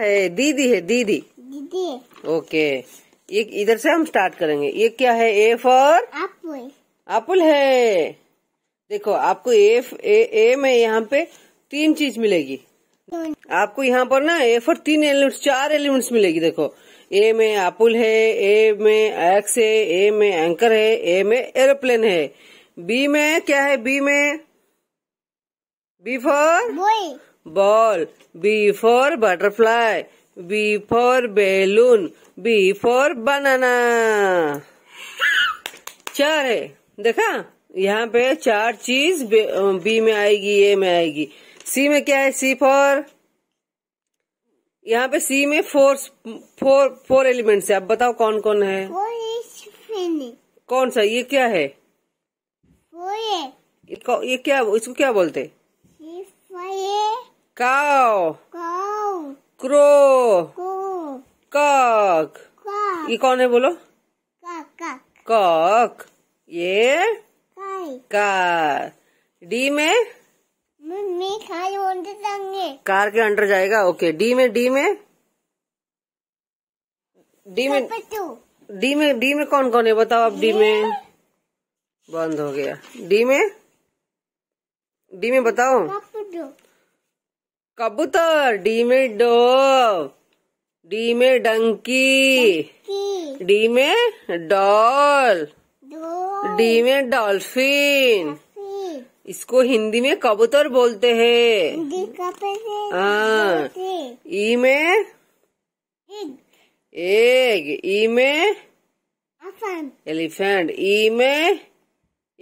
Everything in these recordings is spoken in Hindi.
है दीदी है दीदी दीदी ओके एक इधर से हम स्टार्ट करेंगे ये क्या है ए फॉर एप्पल एप्पल है देखो आपको ए ए ए में यहाँ पे तीन चीज मिलेगी आपको यहाँ पर ना ए फॉर तीन एलिमेंट्स चार एलिमेंट्स मिलेगी देखो ए में एप्पल है ए में एक्स है ए में एंकर है ए में एरोप्लेन है बी में क्या है बी में B for ball, B for butterfly, B for balloon, B for banana. चार है देखा यहाँ पे चार चीज बी में आएगी ए में आएगी सी में क्या है सी फॉर यहाँ पे सी में फोर फोर फोर एलिमेंट्स है आप बताओ कौन कौन है कौन सा ये क्या है ये क्या इसको क्या बोलते हैं cow, cow, crow, crow, cock. cock. ये कौन है बोलो? cock, cock. ये कार. डी में? मैं कार अंडर जाएंगे. कार के अंडर जाएगा. ओके. डी में डी में? डी में डी में डी में कौन कौन है बताओ आप डी में बंद हो गया डी में डी में बताओ कबूतर डी में डो डी में डंकी डी में डॉल डी में डॉल्फिन इसको हिंदी में कबूतर बोलते हैं हाँ। ई में एग ई में एलिफेंट ई में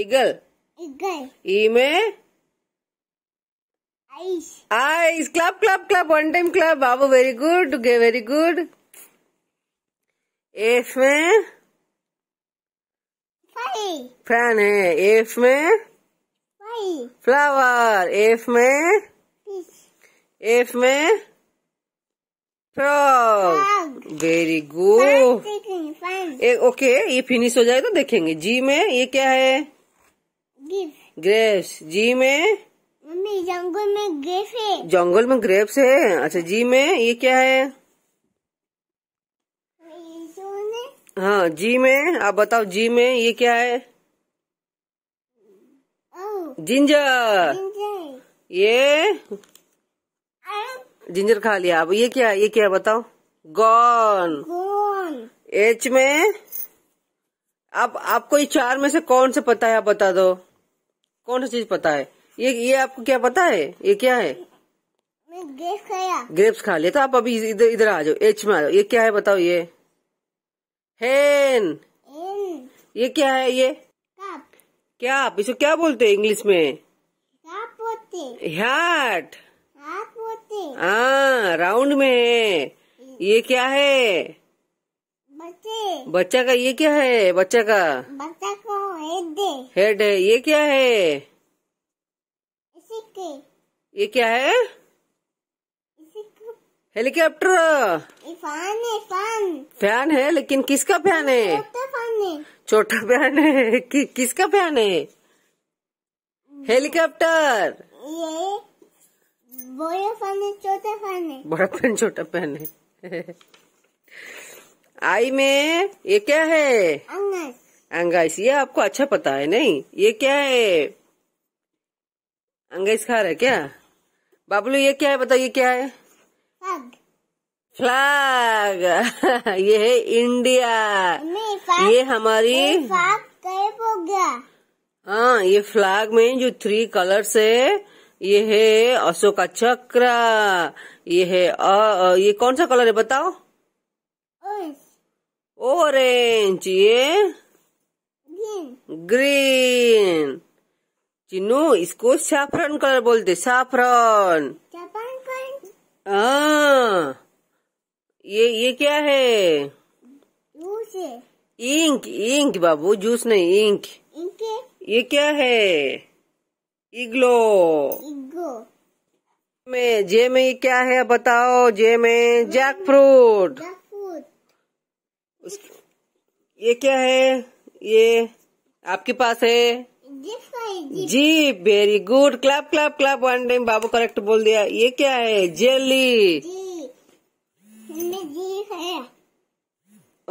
ईगल ई में Ice. Ice. Clap, clap, clap. One time clap. Babu, very good. Okay, very good. F में फैन है एफ में फ्लावर एफ में एफ में फ्रॉग वेरी गुड ओके ये फिनिश हो जाए तो देखेंगे जी में ये क्या है ग्रेप्स जी में मम्मी जंगल में ग्रेप्स है जंगल में ग्रेप्स है अच्छा जी में ये क्या है हाँ जी में आप बताओ जी में ये क्या है जिंजर ये जिंजर खा लिया आप ये क्या ये क्या बताओ गॉन एच में आप आपको ये चार में से कौन से पता है आप बता दो कौन सी चीज पता है ये ये आपको क्या पता है ये क्या है ग्रेप्स खा लिया तो आप अभी इधर इधर आ जाओ एच में आ जाओ ये क्या है बताओ ये हेन ये क्या है ये क्या आप इसको क्या बोलते हैं इंग्लिश में काप हार्ट हाँ राउंड में है ये क्या है बच्चे बच्चा का ये क्या है बच्चा का बच्चा को हेड हेड है ये क्या है ये क्या है हेलीकॉप्टर फैन है फैन फैन है लेकिन किसका फैन है छोटा फैन है छोटा फैन है कि, किसका फैन है हेलीकॉप्टर ये बड़ा फैन है छोटा फैन है बड़ा फैन छोटा फैन है आई में ये क्या है अंगाइस अंगाइस ये आपको अच्छा पता है नहीं ये क्या है अंग्रेज खा रहे है क्या बाबलू ये क्या है बताओ ये क्या है फ्लैग ये है इंडिया ये हमारी हाँ ये फ्लैग में जो थ्री कलर्स है ये है अशोक चक्र ये है आ, ये कौन सा कलर है बताओ ऑरेंज ये ग्रीन चिन्नू इसको सैफरन कलर बोलते सैफरन हाँ ये ये क्या है इंक इंक बाबू जूस नहीं इंक ये क्या है इग्लो में जे में ये क्या है बताओ जे में जैक फ्रूट ये क्या है ये आपके पास है जी very good club club club one time बाबू करेक्ट बोल दिया ये क्या है जेली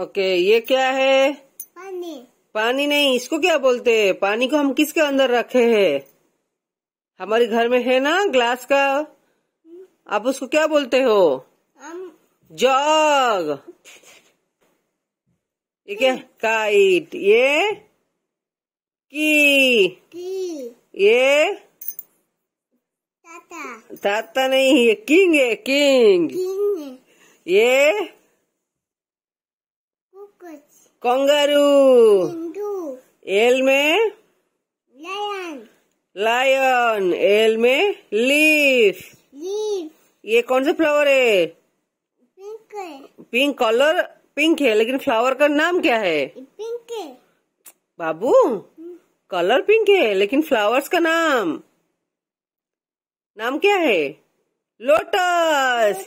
ओके ये क्या है पानी पानी नहीं इसको क्या बोलते हैं पानी को हम किसके अंदर रखे हैं हमारे घर में है ना ग्लास का आप उसको क्या बोलते हो जग ये क्या काइट ये की की ये ताता ताता नहीं है किंग है किंग ये कंगारू एल में लायन लायन एल में लीफ लीफ ये कौन सा फ्लावर है पिंक पिंक कलर पिंक है लेकिन फ्लावर का नाम क्या है पिंक है बाबू कलर पिंक है लेकिन फ्लावर्स का नाम नाम क्या है lotus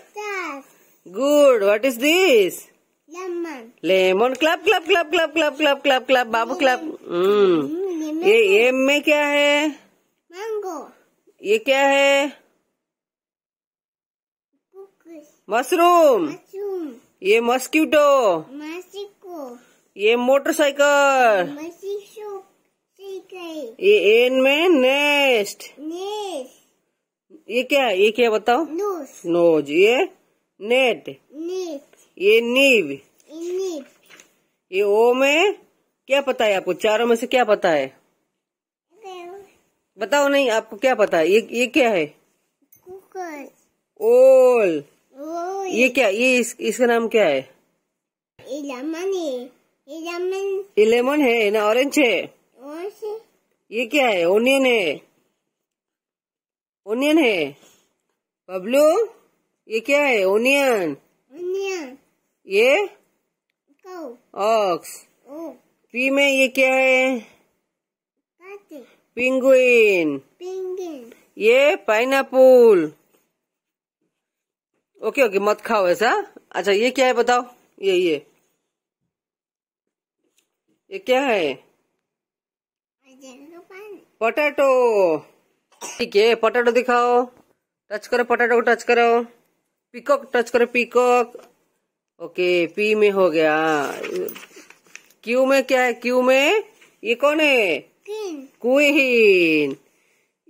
good what is this lemon club club club club club club club club बाबू क्लब हम्म। ये एम में क्या है मैंगो ये क्या है मशरूम ये मस्क्यूटो ये मोटरसाइकिल ये एन में नेस्ट नेस्ट ये क्या ये क्या बताओ नोज नोज ये नेट नेट ये नीव नीव ये ओ में क्या पता है आपको चारों में से क्या पता है बताओ नहीं आपको क्या पता है ये ये क्या है ओल ये क्या ये इस, इसका नाम क्या है इलेमन लेमन है है ना ऑरेंज है ये क्या है ओनियन है ओनियन है बबलू ये क्या है ओनियन ओनियन ये ऑक्स पी oh। में ये क्या है पिंगुइन पिंगुइन ये पाइनएप्पल ओके ओके मत खाओ ऐसा अच्छा ये क्या है बताओ ये ये ये क्या है पोटैटो ठीक है पोटैटो दिखाओ टच करो पोटैटो को टच करो पिकॉक टच करो पिकॉक ओके पी में हो गया क्यू में क्या है क्यू में ये कौन है क्वीन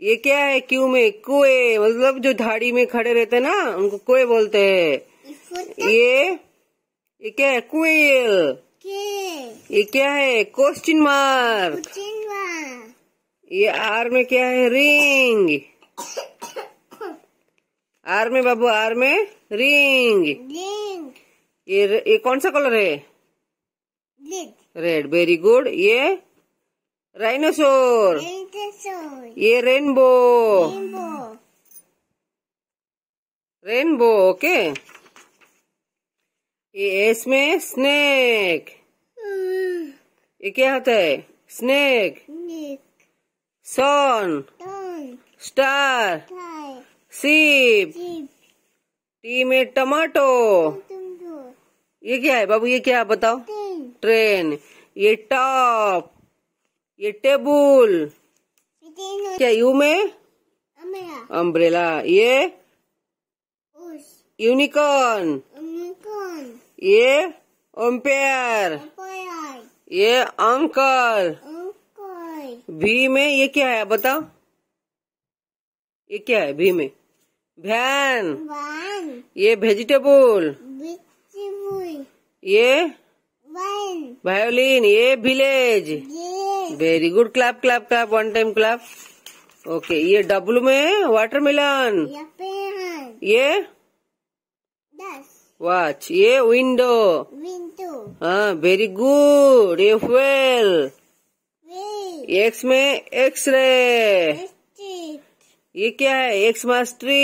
ये क्या है क्यू में कुए मतलब जो धाड़ी में खड़े रहते हैं ना उनको कुए बोलते हैं ये ये क्या है कुएल ये क्या है क्वेश्चन मार्क ये आर में क्या है रिंग आर में बाबू आर में रिंग रिंग ये ये कौन सा कलर है रेड रेड वेरी गुड ये राइनोसोर ये रेनबो रेनबो ओके ये एस में स्नेक hmm। ये क्या होता है स्नेक सन स्टार सीप टी में टमाटो ये क्या है बाबू ये क्या है बताओ ट्रेन ये टॉप ये टेबुल क्या यू में अम्ब्रेला ये यूनिकॉर्न ये ओम्पेयर ये अंकल भी में ये क्या है बताओ ये क्या है वी में भैन ये वेजिटेबल ये वायोलिन ये village very good clap clap clap one time clap okay ये डब्लू में वाटरमेलन ये वॉच ये विंडो विंडो हाँ वेरी गुड ये फ्वेल एक्स में एक्स रे ये क्या है एक्स मास्टरी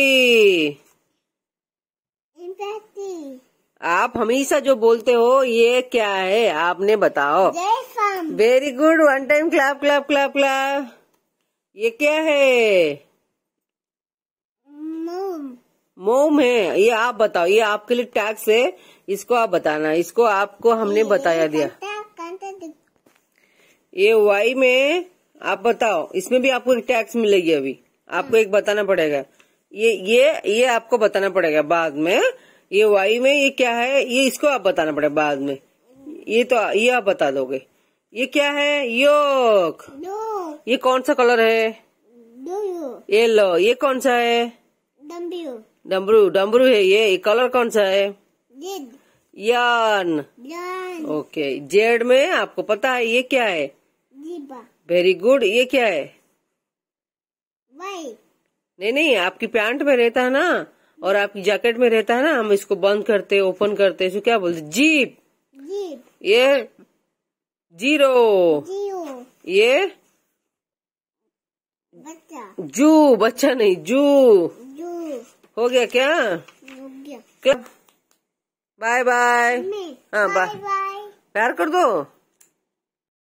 आप हमेशा जो बोलते हो ये क्या है आपने बताओ very good one time clap clap clap clap ये क्या है मोम है ये आप बताओ ये आपके लिए टैक्स है इसको आप बताना इसको आपको हमने बताया दिया ये वाई में आप बताओ इसमें भी आपको टैक्स मिलेगी अभी आपको एक बताना पड़ेगा ये ये ये आपको बताना पड़ेगा बाद में ये वाई में ये क्या है ये इसको आप बताना पड़ेगा बाद में ये तो ये आप बता दोगे ये क्या है योक ये कौन सा कलर है ये लो ये कौन सा है डमरू डमरू है ये, ये कलर कौन सा है यान ओके जेड में आपको पता है ये क्या है जीबा वेरी गुड ये क्या है वाइट नहीं नहीं आपकी पैंट में रहता है ना और आपकी जैकेट में रहता है ना हम इसको बंद करते ओपन करते इसको क्या बोलते जीप जीप ये जीरो ये बच्चा जू बच्चा नहीं जू जू हो गया क्या हो गया क्या बाय बाय हाँ बाय बाय प्यार कर दो